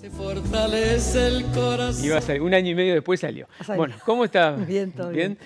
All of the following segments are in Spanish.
Se fortalece el corazón. Iba a salir, un año y medio después salió. Bueno, ¿cómo está? Bien, todo bien.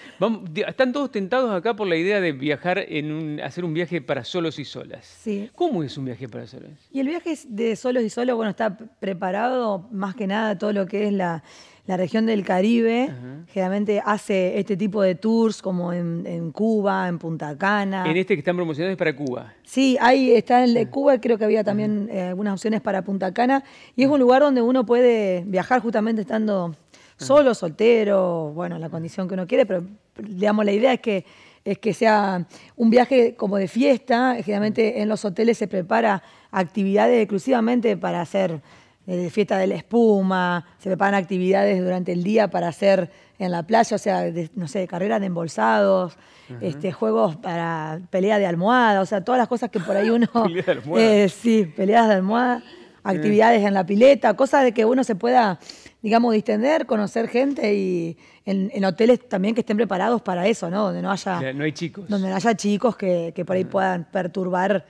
están todos tentados acá por la idea de viajar en un, hacer un viaje para solos y solas. Sí. ¿Cómo es un viaje para solos? Y el viaje de solos y solos, bueno, está preparado más que nada todo lo que es la, la región del Caribe generalmente hace este tipo de tours como en, Cuba, en Punta Cana. En este que están promocionados es para Cuba. Sí, ahí está el de Cuba, creo que había también eh, algunas opciones para Punta Cana. Y es un lugar donde uno puede viajar justamente estando solo, soltero, bueno, la condición que uno quiere, pero digamos, la idea es que es que sea un viaje como de fiesta. Generalmente en los hoteles se prepara actividades exclusivamente para hacer eh, fiesta de la espuma, se preparan actividades durante el día para hacer en la playa, o sea, no sé, carreras de embolsados, este, juegos para pelea de almohada, o sea, todas las cosas que por ahí uno... pelea de almohada. Eh, sí, peleas de almohada, actividades en la pileta, cosas de que uno se pueda, digamos, distender, conocer gente y en, hoteles también que estén preparados para eso, ¿no? Donde no haya... No hay chicos. Donde no haya chicos que, por ahí mm. puedan perturbar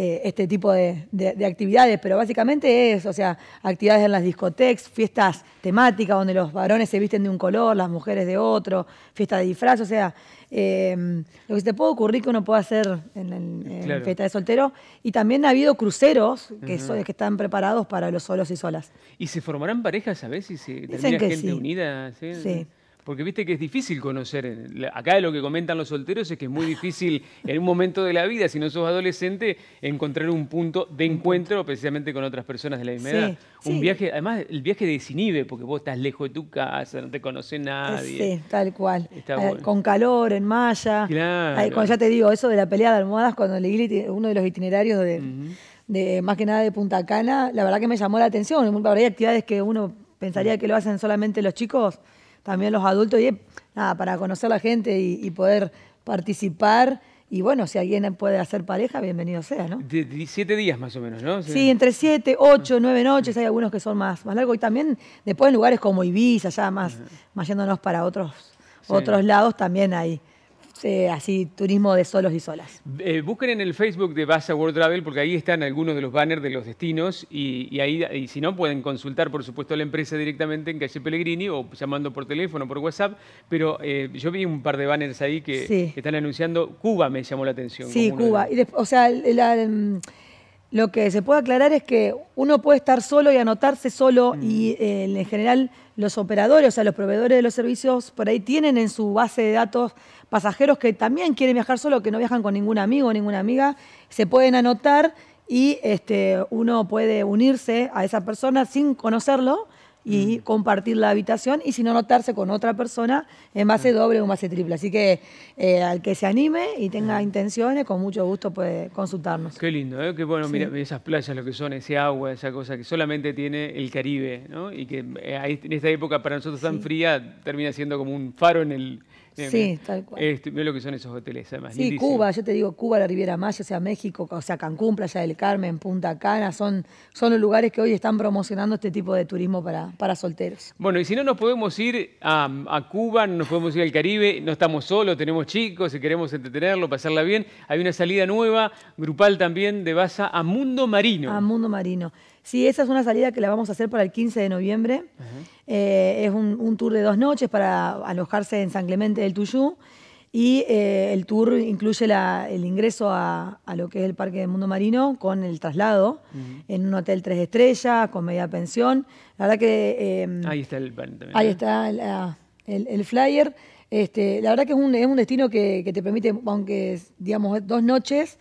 eh, este tipo de, actividades, pero básicamente es, o sea, actividades en las discotecas, fiestas temáticas donde los varones se visten de un color, las mujeres de otro, fiestas de disfraz, o sea, em, lo que se te puede ocurrir que uno pueda hacer en, la fiesta de soltero. Y también ha habido cruceros que, que están preparados para los solos y solas. ¿Y se formarán parejas a veces Y se Dicen que gente unida? ¿sí? sí porque viste que es difícil conocer. Eh, acá lo que comentan los solteros es que es muy difícil en un momento de la vida, si no sos adolescente, encontrar un punto de encuentro precisamente con otras personas de la misma Un viaje, además el viaje desinhibe, porque vos estás lejos de tu casa, no te conoce nadie. Sí, tal cual. Eh, con calor, en malla. Claro. ya te digo, eso de la pelea de almohadas, cuando leí uno de los itinerarios de, más que nada de Punta Cana, la verdad que me llamó la atención. Hay actividades que uno pensaría que lo hacen solamente los chicos también los adultos. Y nada, para conocer a la gente y, poder participar. Y bueno, si alguien puede hacer pareja, bienvenido sea, ¿no? De, siete días más o menos, ¿no? Sí, entre siete, ocho, nueve noches, hay algunos que son más, más largos. Y también después en lugares como Ibiza, ya más, yéndonos para otros, otros lados, también hay, así turismo de solos y solas. Eh, busquen en el Facebook de Baza World Travel porque ahí están algunos de los banners de los destinos y, ahí si no pueden consultar por supuesto a la empresa directamente en calle Pellegrini o llamando por teléfono por WhatsApp, pero eh, yo vi un par de banners ahí que, están anunciando Cuba me llamó la atención. Sí, Cuba. o sea, lo que se puede aclarar es que uno puede estar solo y anotarse solo mm. y eh, en general los operadores, o sea, los proveedores de los servicios por ahí tienen en su base de datos pasajeros que también quieren viajar solo, que no viajan con ningún amigo o ninguna amiga, se pueden anotar y este, uno puede unirse a esa persona sin conocerlo y mm. compartir la habitación y si no notarse con otra persona en base doble o en base triple. Así que eh, al que se anime y tenga intenciones, con mucho gusto puede consultarnos. Qué lindo, ¿eh? qué bueno, mira esas playas, lo que son, ese agua, esa cosa que solamente tiene el Caribe, ¿no? Y que eh, en esta época para nosotros tan fría termina siendo como un faro en el sí, tal cual. Este, lo que son esos hoteles, además. Sí, Cuba, yo te digo Cuba, la Riviera Maya, o sea, México, o sea, Cancún, Playa del Carmen, Punta Cana, son, son los lugares que hoy están promocionando este tipo de turismo para, para solteros. Bueno, y si no nos podemos ir a, Cuba, no nos podemos ir al Caribe, no estamos solos, tenemos chicos, si queremos entretenerlo, pasarla bien, hay una salida nueva, grupal también, de base a Mundo Marino. A Mundo Marino. Sí, esa es una salida que la vamos a hacer para el 15 de noviembre. Eh, es un, tour de dos noches para alojarse en San Clemente del Tuyú. Y eh, el tour incluye el ingreso a, lo que es el Parque del Mundo Marino con el traslado en un hotel tres estrellas, con media pensión. La verdad que... Em, ahí está el Ahí ¿eh? está el, flyer. Este, la verdad que es un, destino que, te permite, aunque digamos dos noches,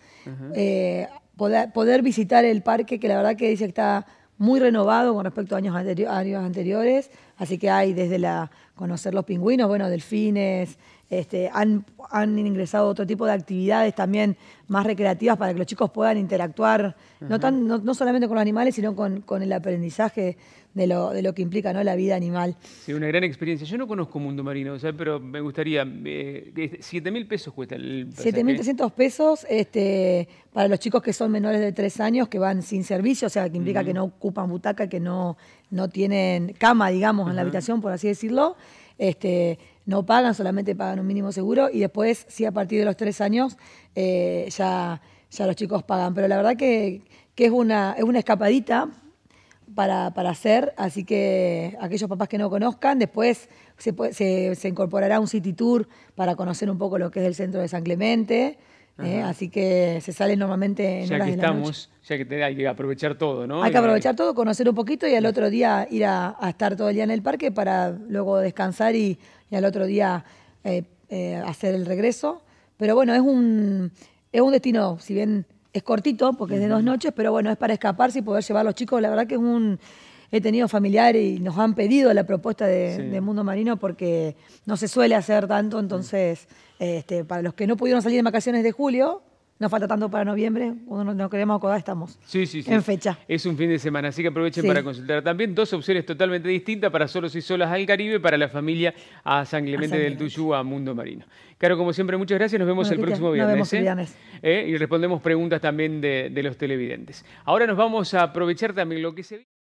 poder, visitar el parque, que la verdad que dice que está muy renovado con respecto a años, anteriores, años anteriores, así que hay desde la conocer los pingüinos, bueno, delfines, este, han, han, ingresado otro tipo de actividades también más recreativas para que los chicos puedan interactuar, no, tan, no, solamente con los animales, sino con, con el aprendizaje de lo, de lo, que implica ¿no? la vida animal. Sí, una gran experiencia. Yo no conozco Mundo Marino, o sea, pero me gustaría. Eh, mil pesos cuesta el. 7.300 pesos este, para los chicos que son menores de 3 años, que van sin servicio, o sea, que implica que no ocupan butaca, que no, no tienen cama, digamos, en la habitación, por así decirlo este, no pagan, solamente pagan un mínimo seguro y después sí a partir de los tres años eh, ya, ya los chicos pagan. Pero la verdad que, que es, una, una escapadita para, hacer, así que aquellos papás que no conozcan, después se, puede, se, se, incorporará un City Tour para conocer un poco lo que es el centro de San Clemente, ¿eh? así que se sale normalmente en ya que estamos, ya que hay que aprovechar todo, ¿no? Hay que eh, aprovechar todo, conocer un poquito y al otro día ir a, estar todo el día en el parque para luego descansar y, al otro día eh, hacer el regreso. Pero bueno, es un, es un destino, si bien es cortito, porque es de dos noches, pero bueno, es para escaparse y poder llevar a los chicos. La verdad que es un he tenido familiares y nos han pedido la propuesta de, Mundo Marino porque no se suele hacer tanto, entonces este, para los que no pudieron salir en vacaciones de julio, no falta tanto para noviembre, cuando nos queremos acordar estamos sí, sí, en fecha. Es un fin de semana, así que aprovechen para consultar también dos opciones totalmente distintas para solos y solas al Caribe, para la familia a San Clemente, del Tuyú, a Mundo Marino. Claro, como siempre, muchas gracias. Nos vemos el próximo viernes. ¿eh? Eh, y respondemos preguntas también de, de los televidentes. Ahora nos vamos a aprovechar también lo que se...